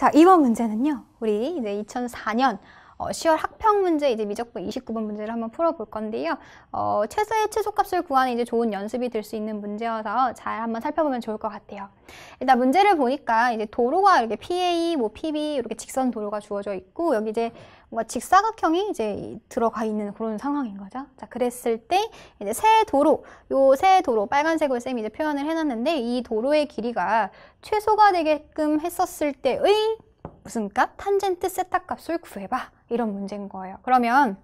자, 이번 문제는요. 우리 이제 2004년 어, 1월 학평 문제 이제 미적분 29번 문제를 한번 풀어볼 건데요. 어, 최소의 최소값을 구하는 이제 좋은 연습이 될 수 있는 문제여서 잘 한번 살펴보면 좋을 것 같아요. 일단 문제를 보니까 이제 도로가 이렇게 PA, e, 뭐 PB 이렇게 직선 도로가 주어져 있고 여기 이제 뭔가 직사각형이 이제 들어가 있는 그런 상황인 거죠. 자, 그랬을 때 이제 새 도로, 요 새 도로 빨간색으로 쌤이 이제 표현을 해놨는데 이 도로의 길이가 최소가 되게끔 했었을 때의 무슨 값? 탄젠트 세탁 값을 구해봐 이런 문제인 거예요 그러면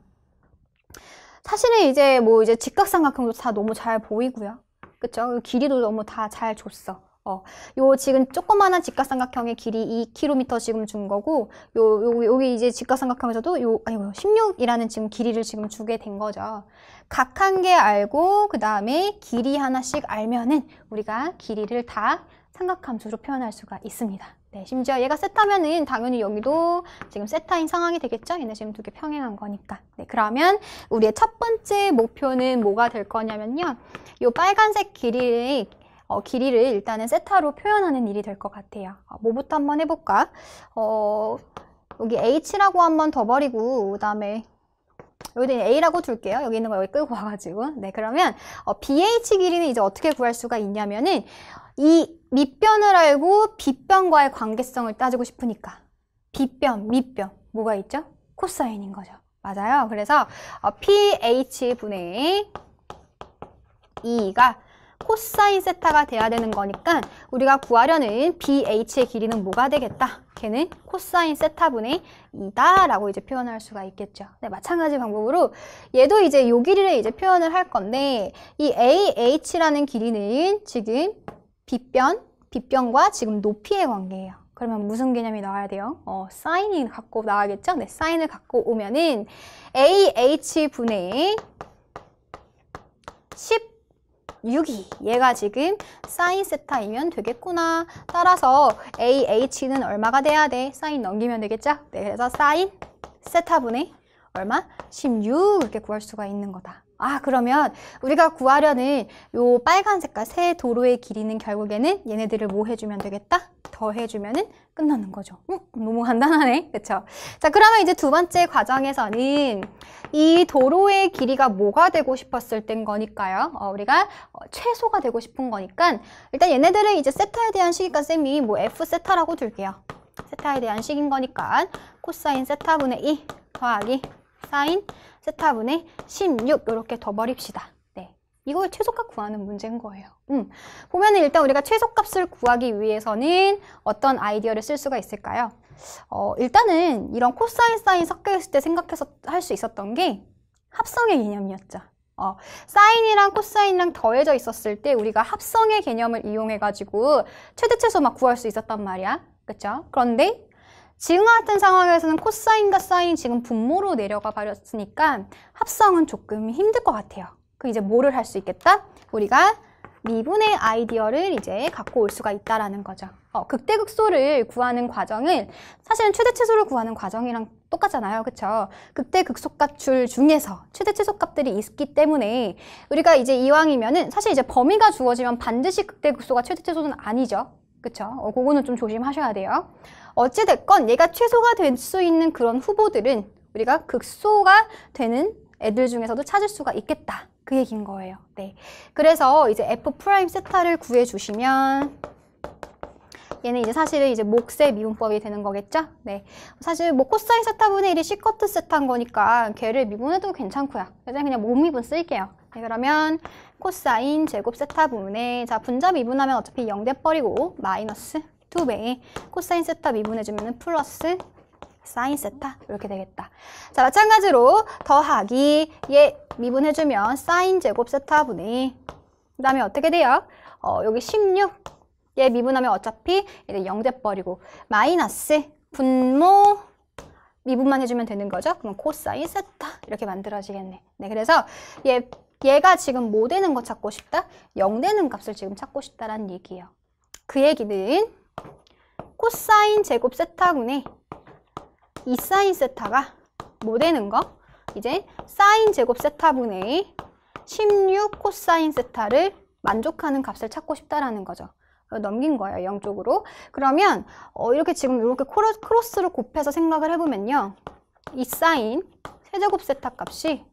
사실은 이제 뭐 이제 직각삼각형도 다 너무 잘 보이고요 그쵸? 길이도 너무 다 잘 줬어 어, 요 지금 조그마한 직각삼각형의 길이 2km 지금 준 거고 요, 요 여기 이제 직각삼각형에서도 요 아니 요 16이라는 지금 길이를 지금 주게 된 거죠. 각 한 개 알고 그 다음에 길이 하나씩 알면은 우리가 길이를 다 삼각함수로 표현할 수가 있습니다. 네, 심지어 얘가 세타면은 당연히 여기도 지금 세타인 상황이 되겠죠? 얘네 지금 두 개 평행한 거니까. 네, 그러면 우리의 첫 번째 목표는 뭐가 될 거냐면요. 이 빨간색 길이 어, 길이를 일단은 세타로 표현하는 일이 될 것 같아요. 어, 뭐부터 한번 해볼까? 어, 여기 H라고 한번 더 버리고 그 다음에 여기다 A라고 둘게요. 여기 있는 거 여기 끌고 와가지고. 네, 그러면 어, BH 길이는 이제 어떻게 구할 수가 있냐면은 이 밑변을 알고 빗변과의 관계성을 따지고 싶으니까 빗변, 밑변 뭐가 있죠? 코사인인 거죠. 맞아요. 그래서 어, pH분의 2가 코사인 세타가 돼야 되는 거니까 우리가 구하려는 BH의 길이는 뭐가 되겠다? 걔는 코사인 세타분의 2다 라고 이제 표현할 수가 있겠죠. 네, 마찬가지 방법으로 얘도 이제 요 길이를 이제 표현을 할 건데 이 AH라는 길이는 지금 빗변, 빗변과 지금 높이의 관계예요. 그러면 무슨 개념이 나와야 돼요? 어, 사인이 갖고 나와야겠죠? 네, 사인을 갖고 오면은 AH분의 16이 얘가 지금 사인 세타이면 되겠구나. 따라서 AH는 얼마가 돼야 돼? 사인 넘기면 되겠죠? 네, 그래서 사인 세타분의 얼마? 16 이렇게 구할 수가 있는 거다. 아 그러면 우리가 구하려는 요 빨간 색깔 세 도로의 길이는 결국에는 얘네들을 뭐 해주면 되겠다? 더해주면 은 끝나는 거죠 음, 너무 간단하네 그쵸? 자 그러면 이제 두 번째 과정에서는 이 도로의 길이가 뭐가 되고 싶었을 땐 거니까요 어, 우리가 어, 최소가 되고 싶은 거니까 일단 얘네들은 이제 세타에 대한 식이니까 쌤이 뭐 f 세타라고 둘게요 세타에 대한 식인 거니까 코사인 세타분의 2 더하기 사인 세타분의 16 이렇게 더 버립시다. 네, 이걸 최소값 구하는 문제인 거예요. 음, 보면은 일단 우리가 최소값을 구하기 위해서는 어떤 아이디어를 쓸 수가 있을까요? 어, 일단은 이런 코사인 사인 섞여있을 때 생각해서 할 수 있었던 게 합성의 개념이었죠. 어, 사인이랑 코사인이랑 더해져 있었을 때 우리가 합성의 개념을 이용해가지고 최대최소 막 구할 수 있었단 말이야. 그렇죠? 그런데 지금과 같은 상황에서는 코사인과 사인 지금 분모로 내려가 버렸으니까 합성은 조금 힘들 것 같아요. 그 이제 뭐를 할 수 있겠다? 우리가 미분의 아이디어를 이제 갖고 올 수가 있다라는 거죠. 어, 극대극소를 구하는 과정은 사실은 최대최소를 구하는 과정이랑 똑같잖아요. 그렇죠? 극대극소값줄 중에서 최대최소값들이 있기 때문에 우리가 이제 이왕이면은 사실 이제 범위가 주어지면 반드시 극대극소가 최대최소는 아니죠. 그쵸? 어, 그거는 좀 조심하셔야 돼요. 어찌됐건 얘가 최소가 될 수 있는 그런 후보들은 우리가 극소가 되는 애들 중에서도 찾을 수가 있겠다. 그 얘기인 거예요. 네. 그래서 이제 F 프라임 세타를 구해 주시면 얘는 이제 사실은 이제 목세 미분법이 되는 거겠죠? 네. 사실 뭐 코사인 세타분의 1이 시커트 세타인 거니까 걔를 미분해도 괜찮고요. 그냥 그냥 몸미분 쓸게요. 네, 그러면 코사인 제곱 세타 부분에 자 분자 미분하면 어차피 0대 버리고 마이너스 2배 코사인 세타 미분해주면 플러스 사인 세타 이렇게 되겠다. 자 마찬가지로 더하기 예 미분해주면 사인 제곱 세타 분에그 다음에 어떻게 돼요? 어, 여기 16 예, 미분하면 어차피 이제 0대 버리고 마이너스 분모 미분만 해주면 되는 거죠. 그럼 코사인 세타 이렇게 만들어지겠네. 네, 그래서 예, 얘가 지금 뭐 되는 거 찾고 싶다? 0 되는 값을 지금 찾고 싶다라는 얘기예요. 그 얘기는 코사인 제곱 세타분의 이 사인 세타가 뭐 되는 거? 이제 사인 제곱 세타분의 16 코사인 세타를 만족하는 값을 찾고 싶다라는 거죠. 넘긴 거예요, 0쪽으로 그러면 어, 이렇게 지금 이렇게 크로스로 곱해서 생각을 해보면요. 이 사인 세제곱 세타 값이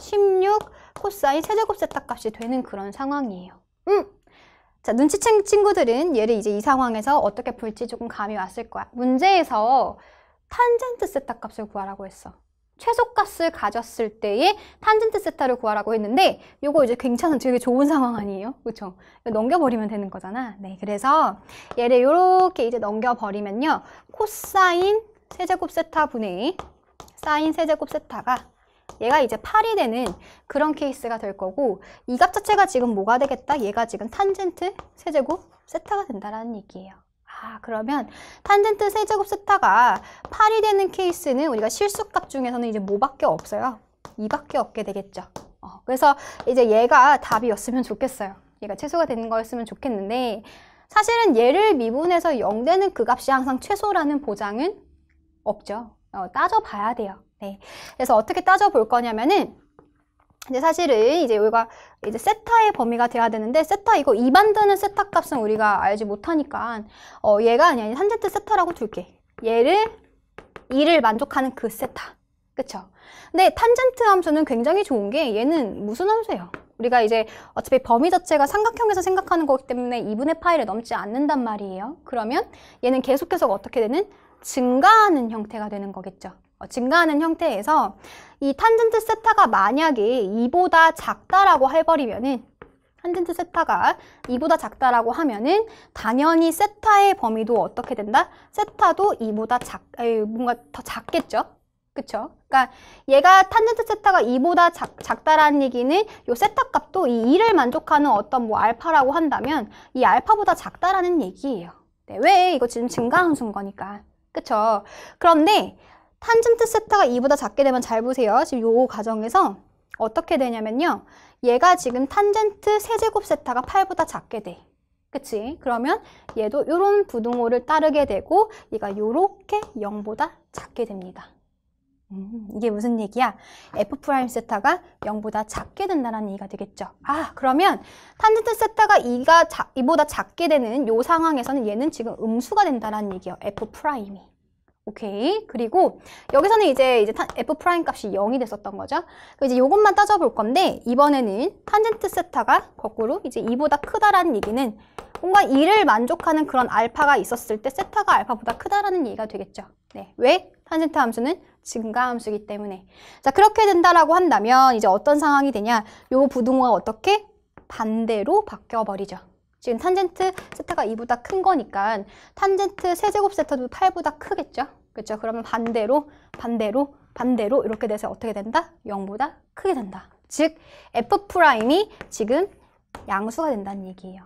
16 코사인 세제곱 세탁 값이 되는 그런 상황이에요. 음! 자, 눈치챈 친구들은 얘를 이제 이 상황에서 어떻게 풀지 조금 감이 왔을 거야. 문제에서 탄젠트 세탁 값을 구하라고 했어. 최소값을 가졌을 때의 탄젠트 세타를 구하라고 했는데 이거 이제 괜찮은 되게 좋은 상황 아니에요? 그렇죠? 넘겨버리면 되는 거잖아. 네, 그래서 얘를 이렇게 이제 넘겨버리면요. 코사인 세제곱 세타 분의 사인 세제곱 세타가 얘가 이제 8이 되는 그런 케이스가 될 거고 이 값 자체가 지금 뭐가 되겠다? 얘가 지금 탄젠트 세제곱 세타가 된다라는 얘기예요. 아, 그러면 탄젠트 세제곱 세타가 8이 되는 케이스는 우리가 실수값 중에서는 이제 뭐밖에 없어요? 2밖에 없게 되겠죠. 어, 그래서 이제 얘가 답이었으면 좋겠어요. 얘가 최소가 되는 거였으면 좋겠는데 사실은 얘를 미분해서 0되는 그 값이 항상 최소라는 보장은 없죠. 어, 따져봐야 돼요. 네. 그래서 어떻게 따져볼 거냐면은 이제 사실은 이제 우리가 이제 세타의 범위가 돼야 되는데 세타 이거 이만드는 세타 값은 우리가 알지 못하니까 어 얘가 아니야 산제트 세타라고 둘게 얘를 이를 만족하는 그 세타 그쵸? 근데 탄젠트 함수는 굉장히 좋은 게 얘는 무슨 함수예요? 우리가 이제 어차피 범위 자체가 삼각형에서 생각하는 거기 때문에 2분의 파일를 넘지 않는단 말이에요 그러면 얘는 계속해서 어떻게 되는? 증가하는 형태가 되는 거겠죠 어, 증가하는 형태에서 이 탄젠트 세타가 만약에 이보다 작다라고 해버리면은 탄젠트 세타가 이보다 작다라고 하면은 당연히 세타의 범위도 어떻게 된다? 세타도 이보다 작, 에이, 뭔가 더 작겠죠? 그쵸? 그니까 얘가 탄젠트 세타가 이보다 작, 작다라는 얘기는 요 세타 값도 이 2를 만족하는 어떤 뭐 알파라고 한다면 이 알파보다 작다라는 얘기예요. 네, 왜? 이거 지금 증가함수인 거니까. 그쵸? 그런데 탄젠트 세타가 2보다 작게 되면 잘 보세요. 지금 요 과정에서 어떻게 되냐면요. 얘가 지금 탄젠트 세제곱 세타가 8보다 작게 돼. 그치? 그러면 얘도 이런 부등호를 따르게 되고 얘가 요렇게 0보다 작게 됩니다. 음, 이게 무슨 얘기야? f 프라임 세타가 0보다 작게 된다는 얘기가 되겠죠. 아, 그러면 탄젠트 세타가 2가 자, 2보다 작게 되는 요 상황에서는 얘는 지금 음수가 된다는 얘기예요. f 프라임이. 오케이. 그리고 여기서는 이제 이제 f 프라임 값이 0이 됐었던 거죠. 그 이제 이것만 따져볼 건데 이번에는 탄젠트 세타가 거꾸로 이제 2보다 크다라는 얘기는 뭔가 2를 만족하는 그런 알파가 있었을 때 세타가 알파보다 크다라는 얘기가 되겠죠. 네. 왜? 탄젠트 함수는 증가함수이기 때문에. 자, 그렇게 된다라고 한다면 이제 어떤 상황이 되냐? 요 부등호가 어떻게 반대로 바뀌어 버리죠. 지금 탄젠트 세타가 2보다 큰 거니까 탄젠트 세제곱 세타도 8보다 크겠죠. 그렇죠? 그러면 반대로 반대로 반대로 이렇게 돼서 어떻게 된다? 0보다 크게 된다. 즉 F'이 지금 양수가 된다는 얘기예요.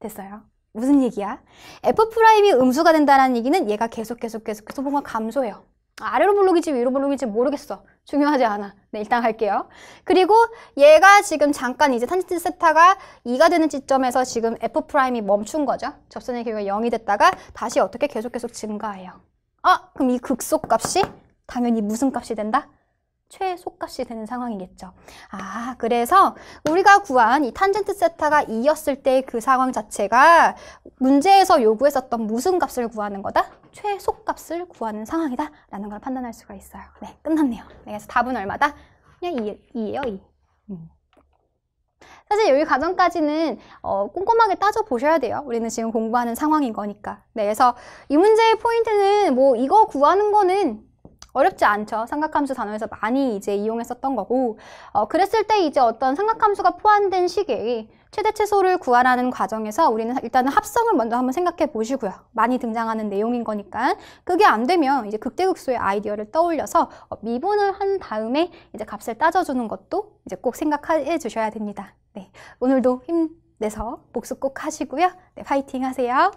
됐어요? 무슨 얘기야? F'이 음수가 된다는 얘기는 얘가 계속 계속 계속 계속 뭔가 감소해요. 아래로 블록이지 위로 블록이지 모르겠어. 중요하지 않아. 네, 일단 갈게요. 그리고 얘가 지금 잠깐 이제 탄젠트 세타가 2가 되는 지점에서 지금 F'이 멈춘 거죠. 접선의 길이가 0이 됐다가 다시 어떻게 계속 계속 증가해요. 아, 그럼 이 극소값이 당연히 무슨 값이 된다? 최소값이 되는 상황이겠죠. 아, 그래서 우리가 구한 이 탄젠트 세타가 2였을 때의 그 상황 자체가 문제에서 요구했었던 무슨 값을 구하는 거다? 최소값을 구하는 상황이다. 라는 걸 판단할 수가 있어요. 네, 끝났네요. 네, 그래서 답은 얼마다? 그냥 2, 2예요, 2. 음. 사실 여기 과정까지는 어, 꼼꼼하게 따져 보셔야 돼요. 우리는 지금 공부하는 상황인 거니까. 네, 그래서 이 문제의 포인트는 뭐 이거 구하는 거는 어렵지 않죠. 삼각함수 단어에서 많이 이제 이용했었던 거고 어, 그랬을 때 이제 어떤 삼각함수가 포함된 식의 최대 최소를 구하라는 과정에서 우리는 일단은 합성을 먼저 한번 생각해 보시고요. 많이 등장하는 내용인 거니까 그게 안 되면 이제 극대극소의 아이디어를 떠올려서 어, 미분을 한 다음에 이제 값을 따져주는 것도 이제 꼭 생각해 주셔야 됩니다. 네, 오늘도 힘내서 복습 꼭 하시고요. 네, 파이팅 하세요.